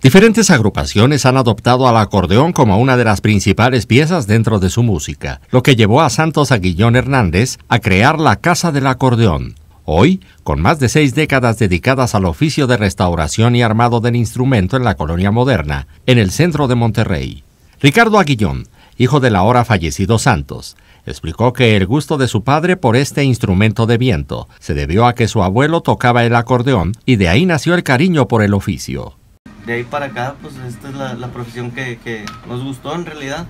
Diferentes agrupaciones han adoptado al acordeón como una de las principales piezas dentro de su música, lo que llevó a Santos Aguillón Hernández a crear la Casa del Acordeón. Hoy, con más de seis décadas dedicadas al oficio de restauración y armado del instrumento en la colonia moderna, en el centro de Monterrey. Ricardo Aguillón, hijo del ahora fallecido Santos, explicó que el gusto de su padre por este instrumento de viento se debió a que su abuelo tocaba el acordeón y de ahí nació el cariño por el oficio de ahí para acá, pues esta es la, profesión que, nos gustó en realidad.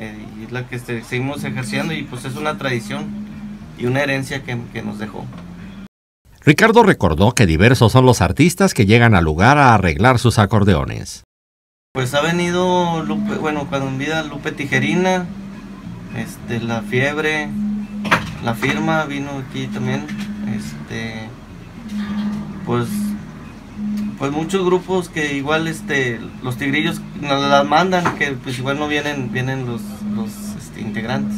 Eh, y es la que este, seguimos ejerciendo y pues es una tradición y una herencia que, nos dejó. Ricardo recordó que diversos son los artistas que llegan al lugar a arreglar sus acordeones. Pues ha venido, bueno, cuando en vida Lupe Tijerina, este, La Fiebre, La Firma vino aquí también, este, pues pues muchos grupos que igual este los tigrillos las mandan que pues igual no vienen vienen los, este, integrantes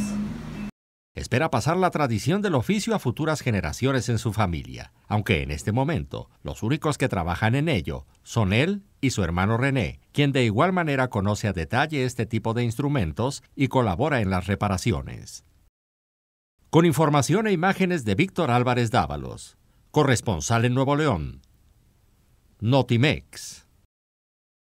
espera pasar la tradición del oficio a futuras generaciones en su familia aunque en este momento los únicos que trabajan en ello son él y su hermano René quien de igual manera conoce a detalle este tipo de instrumentos y colabora en las reparaciones con información e imágenes de Víctor Álvarez Dávalos corresponsal en Nuevo León NotiMex.